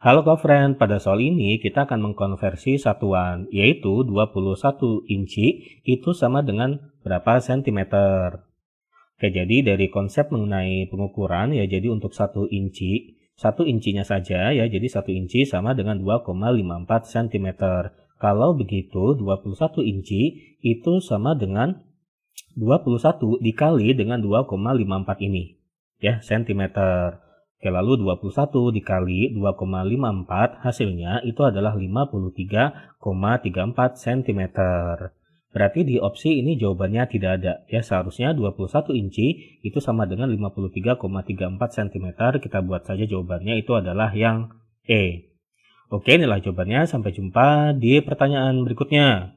Halo friend. pada soal ini kita akan mengkonversi satuan yaitu 21 inci itu sama dengan berapa sentimeter. Oke, jadi dari konsep mengenai pengukuran ya jadi untuk 1 inci, 1 incinya saja ya jadi 1 inci sama dengan 2,54 cm. Kalau begitu 21 inci itu sama dengan 21 dikali dengan 2,54 ini ya sentimeter. Oke, lalu 21 dikali 2,54 hasilnya itu adalah 53,34 cm. Berarti di opsi ini jawabannya tidak ada. Ya, seharusnya 21 inci itu sama dengan 53,34 cm. Kita buat saja jawabannya itu adalah yang E. Oke, inilah jawabannya. Sampai jumpa di pertanyaan berikutnya.